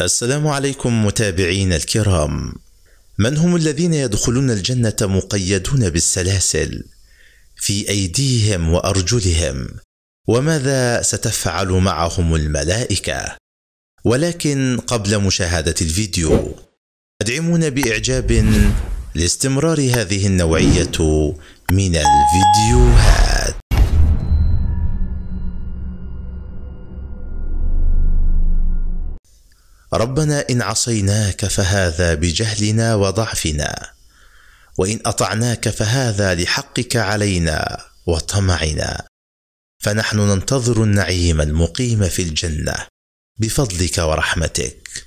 السلام عليكم متابعين الكرام من هم الذين يدخلون الجنة مقيدون بالسلاسل في أيديهم وأرجلهم وماذا ستفعل معهم الملائكة ولكن قبل مشاهدة الفيديو ادعمونا بإعجاب لاستمرار هذه النوعية من الفيديوهات ربنا ان عصيناك فهذا بجهلنا وضعفنا وان اطعناك فهذا لحقك علينا وطمعنا فنحن ننتظر النعيم المقيم في الجنه بفضلك ورحمتك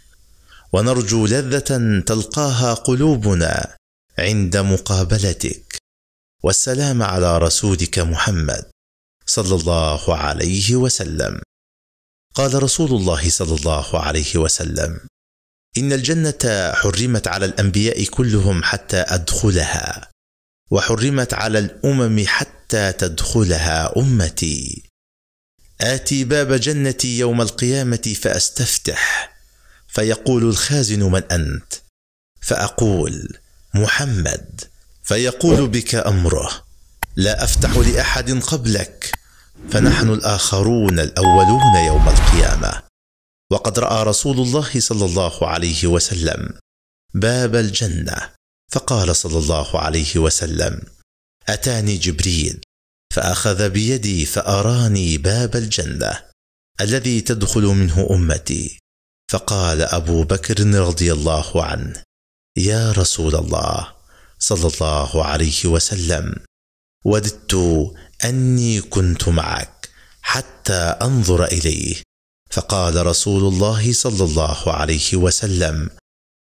ونرجو لذه تلقاها قلوبنا عند مقابلتك والسلام على رسولك محمد صلى الله عليه وسلم قال رسول الله صلى الله عليه وسلم ان الجنه حرمت على الانبياء كلهم حتى ادخلها وحرمت على الامم حتى تدخلها امتي اتي باب جنتي يوم القيامه فاستفتح فيقول الخازن من انت فاقول محمد فيقول بك امره لا افتح لاحد قبلك فنحن الاخرون الاولون يوم القيامه وقد راى رسول الله صلى الله عليه وسلم باب الجنه فقال صلى الله عليه وسلم اتاني جبريل فاخذ بيدي فاراني باب الجنه الذي تدخل منه امتي فقال ابو بكر رضي الله عنه يا رسول الله صلى الله عليه وسلم وددت اني كنت معك حتى انظر اليه فقال رسول الله صلى الله عليه وسلم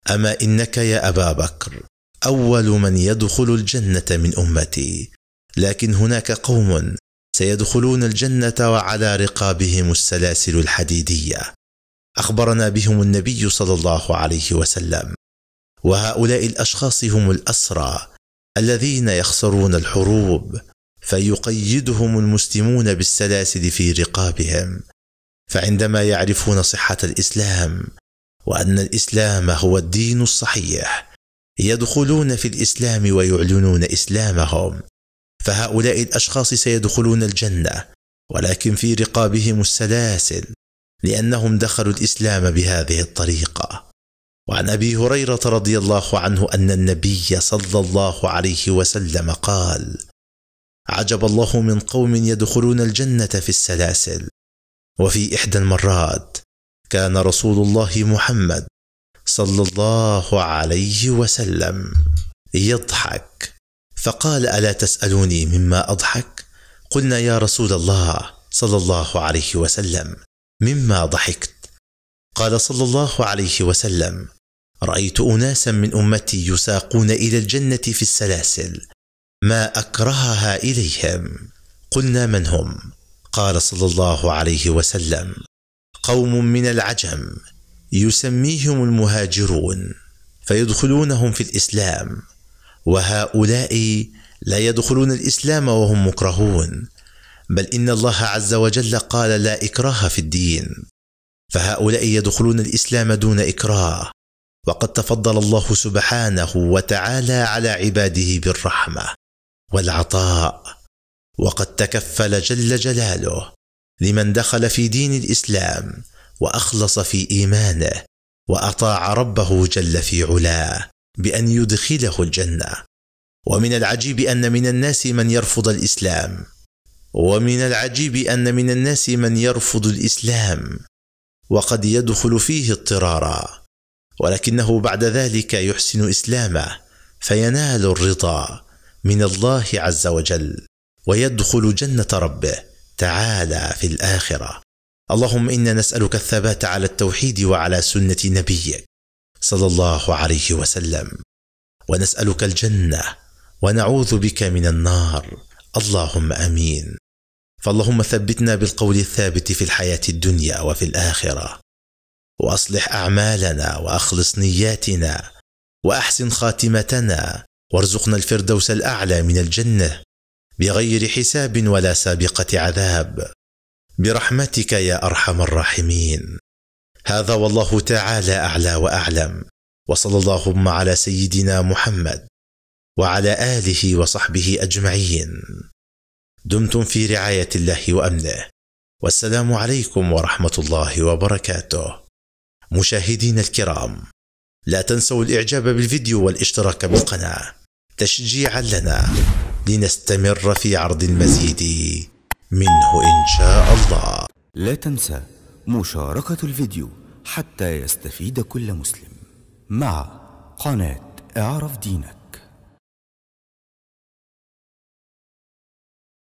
اما انك يا ابا بكر اول من يدخل الجنه من امتي لكن هناك قوم سيدخلون الجنه وعلى رقابهم السلاسل الحديديه اخبرنا بهم النبي صلى الله عليه وسلم وهؤلاء الاشخاص هم الاسرى الذين يخسرون الحروب فيقيدهم المسلمون بالسلاسل في رقابهم فعندما يعرفون صحه الاسلام وان الاسلام هو الدين الصحيح يدخلون في الاسلام ويعلنون اسلامهم فهؤلاء الاشخاص سيدخلون الجنه ولكن في رقابهم السلاسل لانهم دخلوا الاسلام بهذه الطريقه وعن ابي هريره رضي الله عنه ان النبي صلى الله عليه وسلم قال عجب الله من قوم يدخلون الجنة في السلاسل وفي إحدى المرات كان رسول الله محمد صلى الله عليه وسلم يضحك فقال ألا تسألوني مما أضحك؟ قلنا يا رسول الله صلى الله عليه وسلم مما ضحكت قال صلى الله عليه وسلم رأيت أناسا من أمتي يساقون إلى الجنة في السلاسل ما اكرهها اليهم قلنا من هم قال صلى الله عليه وسلم قوم من العجم يسميهم المهاجرون فيدخلونهم في الاسلام وهؤلاء لا يدخلون الاسلام وهم مكرهون بل ان الله عز وجل قال لا اكراه في الدين فهؤلاء يدخلون الاسلام دون اكراه وقد تفضل الله سبحانه وتعالى على عباده بالرحمه والعطاء وقد تكفل جل جلاله لمن دخل في دين الاسلام واخلص في ايمانه واطاع ربه جل في علاه بان يدخله الجنه ومن العجيب ان من الناس من يرفض الاسلام ومن العجيب ان من الناس من يرفض الاسلام وقد يدخل فيه اضطرارا ولكنه بعد ذلك يحسن اسلامه فينال الرضا من الله عز وجل ويدخل جنه ربه تعالى في الاخره اللهم انا نسالك الثبات على التوحيد وعلى سنه نبيك صلى الله عليه وسلم ونسالك الجنه ونعوذ بك من النار اللهم امين فاللهم ثبتنا بالقول الثابت في الحياه الدنيا وفي الاخره واصلح اعمالنا واخلص نياتنا واحسن خاتمتنا وارزقنا الفردوس الاعلى من الجنه بغير حساب ولا سابقه عذاب برحمتك يا ارحم الراحمين هذا والله تعالى اعلى واعلم وصلى اللهم على سيدنا محمد وعلى اله وصحبه اجمعين دمتم في رعايه الله وامنه والسلام عليكم ورحمه الله وبركاته مشاهدينا الكرام لا تنسوا الاعجاب بالفيديو والاشتراك بالقناه تشجيعا لنا لنستمر في عرض المزيد منه إن شاء الله لا تنسى مشاركة الفيديو حتى يستفيد كل مسلم مع قناة اعرف دينك